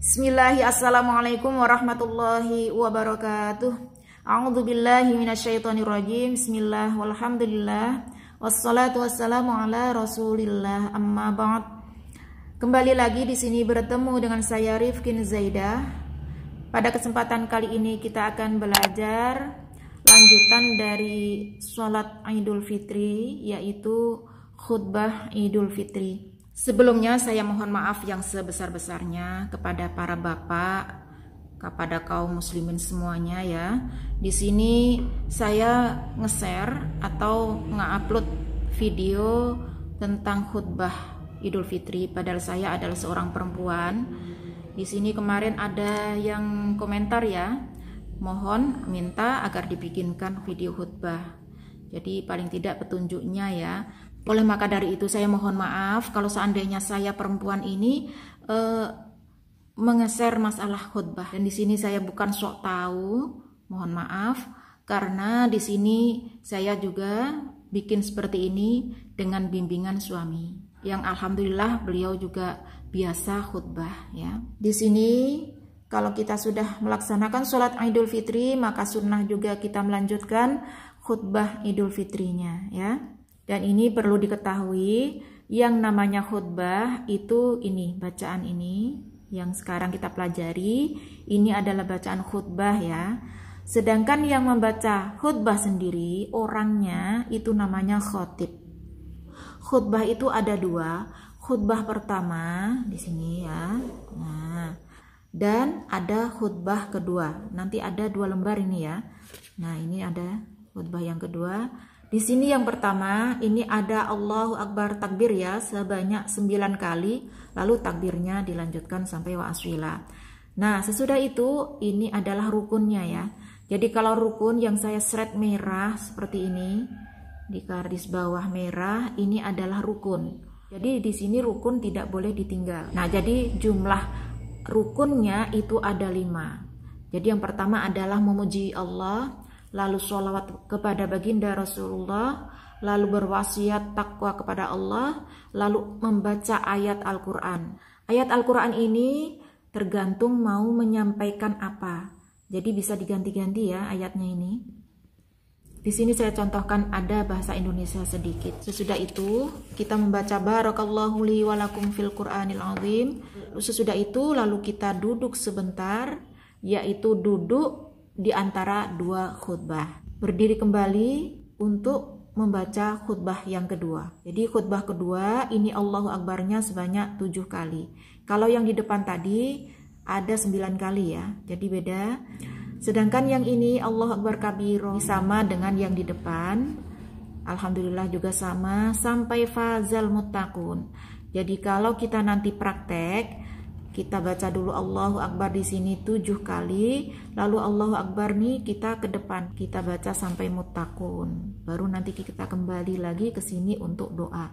Bismillahirrahmanirrahim. assalamualaikum warahmatullahi wabarakatuh. A'udzu billahi minasyaitonir rajim. Bismillah walhamdulillah wassalatu wassalamu ala Rasulillah amma ba'd. Kembali lagi di sini bertemu dengan saya Rifkin Zaida. Pada kesempatan kali ini kita akan belajar lanjutan dari sholat Idul Fitri yaitu khutbah Idul Fitri. Sebelumnya saya mohon maaf yang sebesar-besarnya kepada para bapak, kepada kaum muslimin semuanya ya. Di sini saya nge-share atau nge-upload video tentang khutbah Idul Fitri padahal saya adalah seorang perempuan. Di sini kemarin ada yang komentar ya. Mohon minta agar dibikinkan video khutbah. Jadi paling tidak petunjuknya ya oleh maka dari itu saya mohon maaf kalau seandainya saya perempuan ini eh, mengeser masalah khutbah dan di sini saya bukan sok tahu, mohon maaf karena di sini saya juga bikin seperti ini dengan bimbingan suami yang alhamdulillah beliau juga biasa khutbah ya. Di sini kalau kita sudah melaksanakan sholat Idul Fitri, maka sunnah juga kita melanjutkan khutbah Idul Fitrinya ya. Dan ini perlu diketahui, yang namanya khutbah itu ini, bacaan ini yang sekarang kita pelajari, ini adalah bacaan khutbah ya. Sedangkan yang membaca khutbah sendiri, orangnya itu namanya khotib. Khutbah itu ada dua, khutbah pertama di sini ya. Nah, dan ada khutbah kedua. Nanti ada dua lembar ini ya. Nah, ini ada khutbah yang kedua di sini yang pertama, ini ada Allahu Akbar takbir ya sebanyak 9 kali, lalu takbirnya dilanjutkan sampai wa aswila. Nah, sesudah itu ini adalah rukunnya ya. Jadi kalau rukun yang saya seret merah seperti ini, di garis bawah merah ini adalah rukun. Jadi di sini rukun tidak boleh ditinggal. Nah, jadi jumlah rukunnya itu ada lima. Jadi yang pertama adalah memuji Allah, lalu sholawat kepada baginda Rasulullah, lalu berwasiat takwa kepada Allah, lalu membaca ayat Al-Quran. Ayat Al-Quran ini tergantung mau menyampaikan apa. Jadi bisa diganti-ganti ya ayatnya ini. Di sini saya contohkan ada bahasa Indonesia sedikit. Sesudah itu kita membaca barakallahu li walakum fil Qur'anil azim. Sesudah itu lalu kita duduk sebentar yaitu duduk di antara dua khutbah. Berdiri kembali untuk membaca khutbah yang kedua. Jadi khutbah kedua ini Allahu Akbarnya sebanyak tujuh kali. Kalau yang di depan tadi ada sembilan kali ya, jadi beda. Sedangkan yang ini Allah Akbar Kabiro sama dengan yang di depan. Alhamdulillah juga sama sampai fazal mutakun Jadi kalau kita nanti praktek, kita baca dulu Allahu Akbar di sini tujuh kali, lalu Allahu Akbar nih kita ke depan, kita baca sampai mutakun. Baru nanti kita kembali lagi ke sini untuk doa.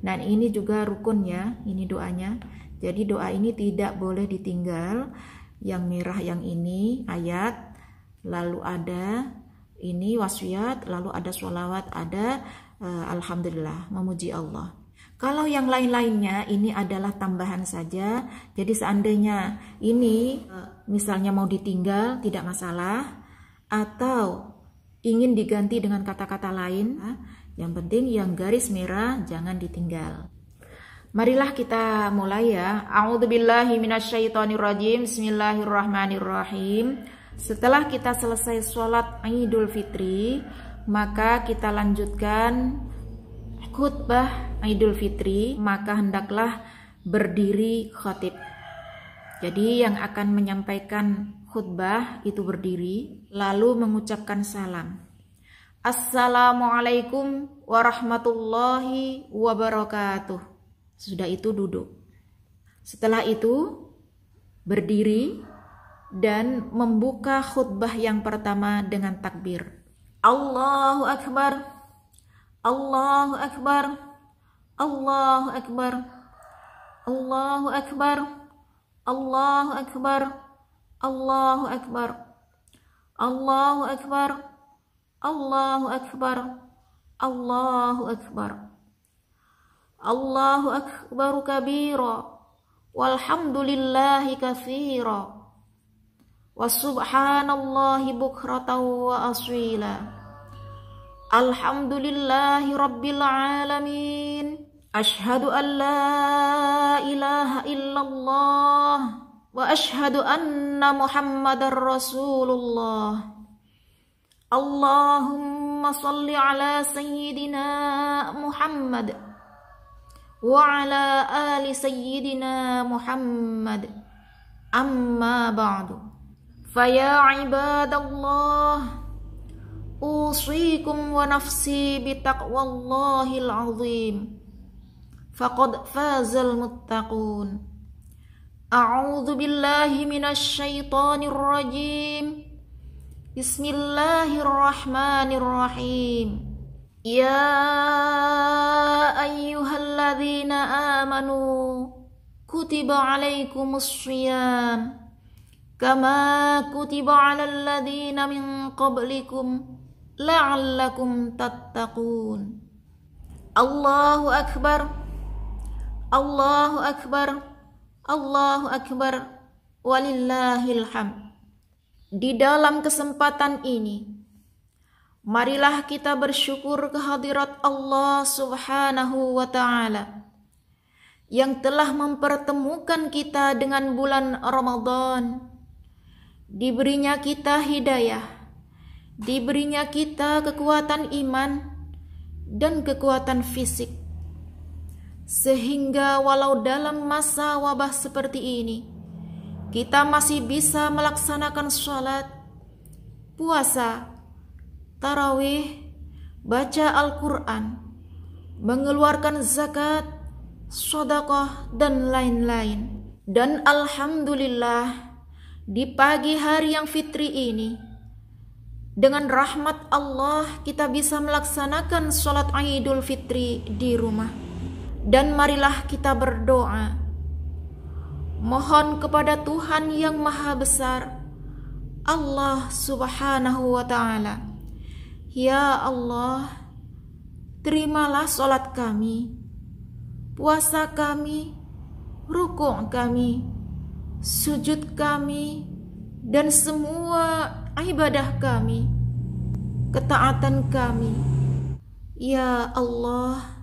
Dan ini juga rukun ya, ini doanya. Jadi doa ini tidak boleh ditinggal. Yang merah yang ini ayat, lalu ada ini wasiat, lalu ada sholawat, ada uh, alhamdulillah, memuji Allah. Kalau yang lain-lainnya ini adalah tambahan saja. Jadi seandainya ini eh, misalnya mau ditinggal tidak masalah atau ingin diganti dengan kata-kata lain, ya, yang penting yang garis merah jangan ditinggal. Marilah kita mulai ya. A'udzubillahi minasyaitonirrajim. Bismillahirrahmanirrahim. Setelah kita selesai sholat Idul Fitri, maka kita lanjutkan khutbah Idul Fitri, maka hendaklah berdiri khatib. Jadi yang akan menyampaikan khutbah itu berdiri, lalu mengucapkan salam. Assalamualaikum warahmatullahi wabarakatuh. Sudah itu duduk. Setelah itu berdiri dan membuka khutbah yang pertama dengan takbir. Allahu Akbar. الله أكبر الله أكبر الله أكبر الله أكبر الله أكبر الله أكبر الله أكبر الله أكبر الله أكبر كبيرا والحمد لله كثيرا وسبحان الله بكرة وأصيلا الحمد لله رب العالمين أشهد أن لا إله إلا الله وأشهد أن محمد رسول الله اللهم صل على سيدنا محمد وعلى آل سيدنا محمد أما بعد فيا عباد الله أوصيكم ونفسي بتقوى الله العظيم فقد فاز المتقون أعوذ بالله من الشيطان الرجيم بسم الله الرحمن الرحيم يا أيها الذين آمنوا كتب عليكم الصيام كما كتب على الذين من قبلكم la'allakum tattaqun Allahu akbar Allahu akbar Allahu akbar walillahil ham Di dalam kesempatan ini marilah kita bersyukur kehadirat Allah Subhanahu wa taala yang telah mempertemukan kita dengan bulan Ramadan diberinya kita hidayah Diberinya kita kekuatan iman dan kekuatan fisik, sehingga walau dalam masa wabah seperti ini, kita masih bisa melaksanakan sholat, puasa, tarawih, baca Al-Quran, mengeluarkan zakat, sodakoh, dan lain-lain. Dan Alhamdulillah, di pagi hari yang fitri ini, dengan rahmat Allah kita bisa melaksanakan sholat Idul Fitri di rumah. Dan marilah kita berdoa. Mohon kepada Tuhan yang maha besar, Allah subhanahu wa ta'ala. Ya Allah, terimalah sholat kami, puasa kami, rukuk kami, sujud kami, dan semua ibadah kami, ketaatan kami. Ya Allah,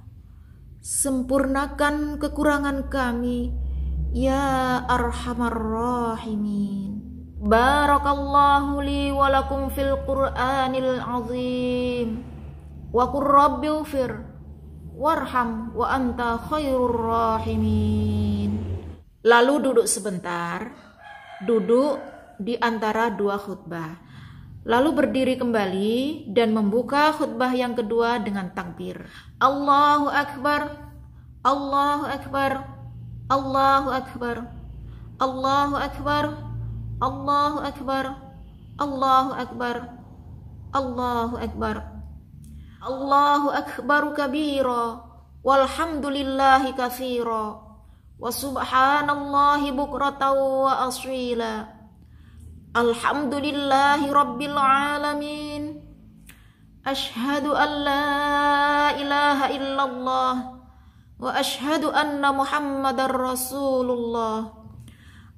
sempurnakan kekurangan kami. Ya Arhamar Rahimin. Barakallahu li walakum fil Qur'anil azim. Wa qur rabbi ufir, warham wa anta khairur rahimin. Lalu duduk sebentar, duduk di antara dua khutbah. Lalu berdiri kembali dan membuka khutbah yang kedua dengan takbir. Allahu Akbar, Allahu Akbar, Allahu Akbar, Allahu Akbar, Allahu Akbar, Allahu Akbar, Allahu Akbar. Allahu Akbar kabira, walhamdulillahi kathira, wa subhanallahi bukratan wa asrila. الحمد لله رب العالمين أشهد أن لا إله إلا الله وأشهد أن محمد رسول الله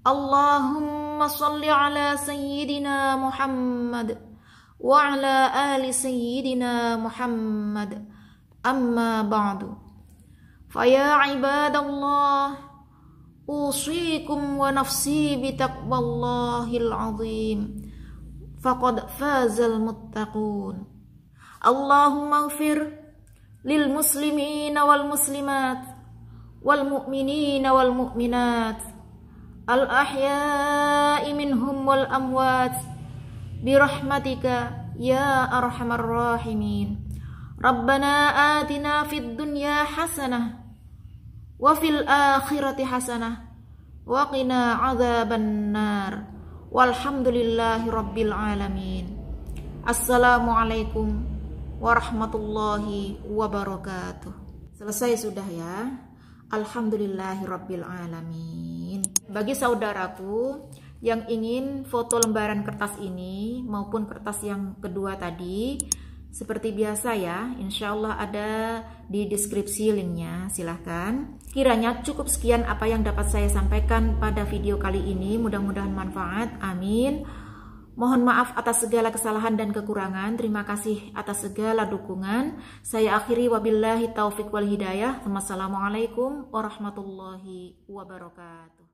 اللهم صل على سيدنا محمد وعلى آل سيدنا محمد أما بعد فيا عباد الله أوصيكم ونفسي بتقوى الله العظيم فقد فاز المتقون اللهم اغفر للمسلمين والمسلمات والمؤمنين والمؤمنات الأحياء منهم والأموات برحمتك يا أرحم الراحمين ربنا آتنا في الدنيا حسنة wa fil akhirati hasanah wa qina adzaban nar walhamdulillahi rabbil alamin assalamualaikum warahmatullahi wabarakatuh selesai sudah ya alhamdulillahi rabbil alamin bagi saudaraku yang ingin foto lembaran kertas ini maupun kertas yang kedua tadi seperti biasa ya, insya Allah ada di deskripsi linknya, silahkan. Kiranya cukup sekian apa yang dapat saya sampaikan pada video kali ini, mudah-mudahan manfaat, amin. Mohon maaf atas segala kesalahan dan kekurangan. Terima kasih atas segala dukungan. Saya akhiri wabillahi taufik wal hidayah. Wassalamualaikum warahmatullahi wabarakatuh.